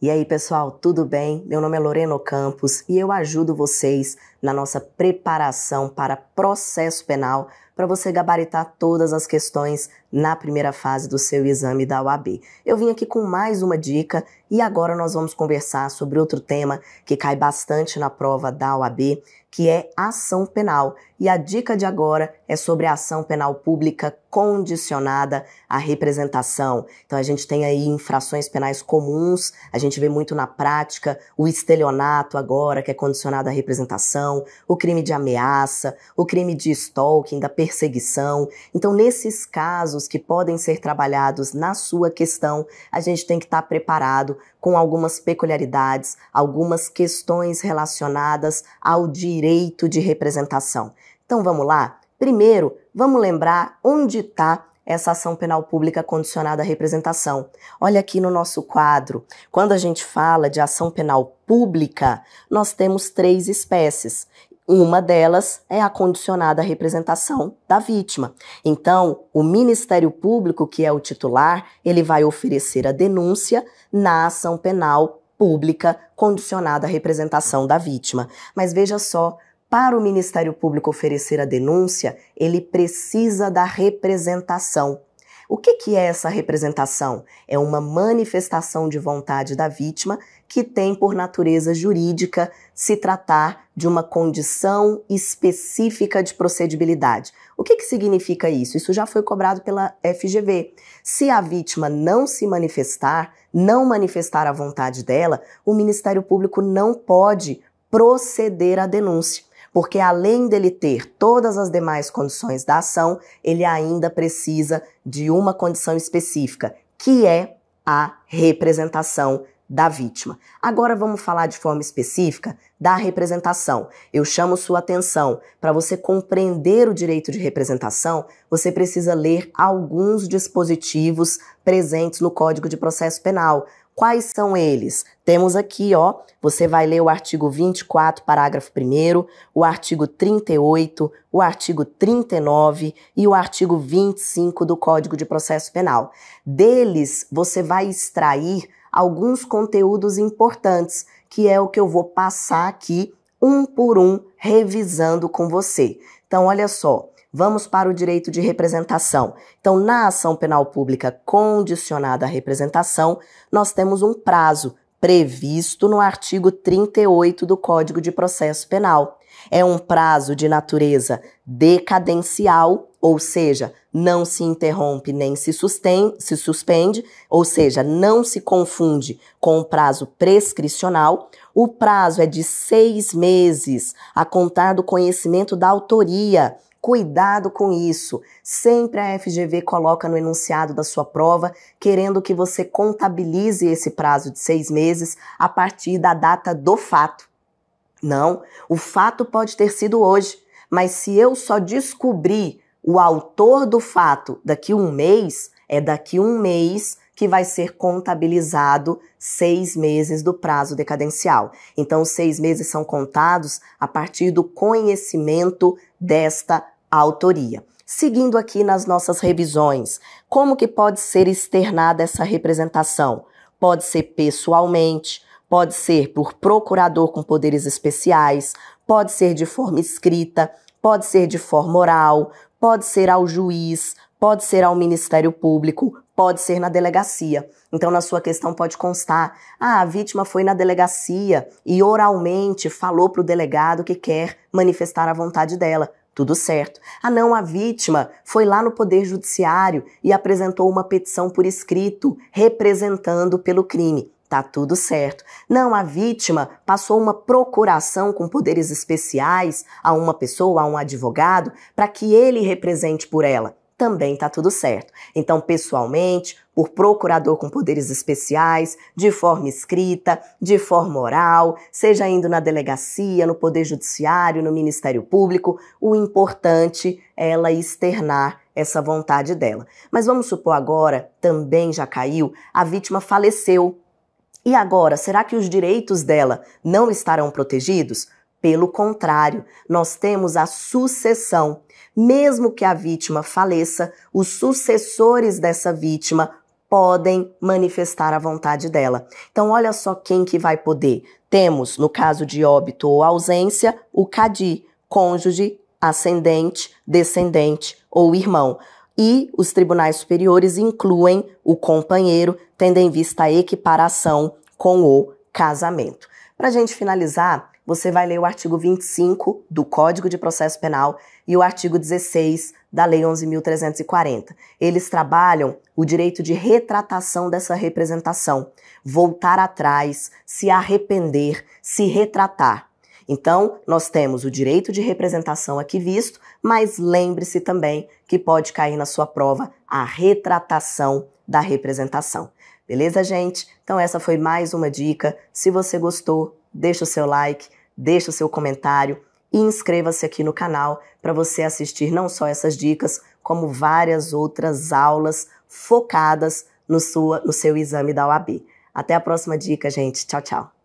E aí, pessoal, tudo bem? Meu nome é Loreno Campos e eu ajudo vocês na nossa preparação para processo penal para você gabaritar todas as questões na primeira fase do seu exame da UAB. Eu vim aqui com mais uma dica e agora nós vamos conversar sobre outro tema que cai bastante na prova da UAB, que é ação penal. E a dica de agora é sobre a ação penal pública condicionada à representação. Então a gente tem aí infrações penais comuns, a gente vê muito na prática o estelionato agora, que é condicionado à representação, o crime de ameaça, o crime de stalking, da perseguição perseguição. Então, nesses casos que podem ser trabalhados na sua questão, a gente tem que estar preparado com algumas peculiaridades, algumas questões relacionadas ao direito de representação. Então, vamos lá? Primeiro, vamos lembrar onde está essa ação penal pública condicionada à representação. Olha aqui no nosso quadro, quando a gente fala de ação penal pública, nós temos três espécies. Uma delas é a condicionada representação da vítima. Então, o Ministério Público, que é o titular, ele vai oferecer a denúncia na ação penal pública condicionada à representação da vítima. Mas veja só, para o Ministério Público oferecer a denúncia, ele precisa da representação. O que, que é essa representação? É uma manifestação de vontade da vítima que tem por natureza jurídica se tratar de uma condição específica de procedibilidade. O que, que significa isso? Isso já foi cobrado pela FGV. Se a vítima não se manifestar, não manifestar a vontade dela, o Ministério Público não pode proceder à denúncia porque além dele ter todas as demais condições da ação, ele ainda precisa de uma condição específica, que é a representação da vítima. Agora vamos falar de forma específica da representação. Eu chamo sua atenção. Para você compreender o direito de representação, você precisa ler alguns dispositivos presentes no Código de Processo Penal. Quais são eles? Temos aqui, ó, você vai ler o artigo 24, parágrafo 1, o artigo 38, o artigo 39 e o artigo 25 do Código de Processo Penal. Deles, você vai extrair alguns conteúdos importantes, que é o que eu vou passar aqui um por um, revisando com você. Então, olha só. Vamos para o direito de representação. Então, na ação penal pública condicionada à representação, nós temos um prazo previsto no artigo 38 do Código de Processo Penal. É um prazo de natureza decadencial, ou seja, não se interrompe nem se, sustém, se suspende, ou seja, não se confunde com o prazo prescricional. O prazo é de seis meses a contar do conhecimento da autoria Cuidado com isso. Sempre a FGV coloca no enunciado da sua prova, querendo que você contabilize esse prazo de seis meses a partir da data do fato. Não, o fato pode ter sido hoje, mas se eu só descobrir o autor do fato daqui um mês, é daqui um mês que vai ser contabilizado seis meses do prazo decadencial. Então, os seis meses são contados a partir do conhecimento desta autoria. Seguindo aqui nas nossas revisões, como que pode ser externada essa representação? Pode ser pessoalmente, pode ser por procurador com poderes especiais, pode ser de forma escrita, pode ser de forma oral, pode ser ao juiz, pode ser ao Ministério Público, pode ser na delegacia. Então, na sua questão pode constar: ah, a vítima foi na delegacia e oralmente falou para o delegado que quer manifestar a vontade dela. Tudo certo. Ah, não, a vítima foi lá no Poder Judiciário e apresentou uma petição por escrito, representando pelo crime. Tá tudo certo. Não, a vítima passou uma procuração com poderes especiais a uma pessoa, a um advogado, para que ele represente por ela também está tudo certo. Então, pessoalmente, por procurador com poderes especiais, de forma escrita, de forma oral, seja indo na delegacia, no Poder Judiciário, no Ministério Público, o importante é ela externar essa vontade dela. Mas vamos supor agora, também já caiu, a vítima faleceu. E agora, será que os direitos dela não estarão protegidos? Pelo contrário, nós temos a sucessão. Mesmo que a vítima faleça, os sucessores dessa vítima podem manifestar a vontade dela. Então, olha só quem que vai poder. Temos, no caso de óbito ou ausência, o CADI, cônjuge, ascendente, descendente ou irmão. E os tribunais superiores incluem o companheiro, tendo em vista a equiparação com o casamento. Para a gente finalizar, você vai ler o artigo 25 do Código de Processo Penal e o artigo 16 da Lei 11.340. Eles trabalham o direito de retratação dessa representação, voltar atrás, se arrepender, se retratar. Então, nós temos o direito de representação aqui visto, mas lembre-se também que pode cair na sua prova a retratação da representação. Beleza, gente? Então, essa foi mais uma dica. Se você gostou, deixa o seu like deixe o seu comentário e inscreva-se aqui no canal para você assistir não só essas dicas, como várias outras aulas focadas no, sua, no seu exame da OAB. Até a próxima dica, gente. Tchau, tchau.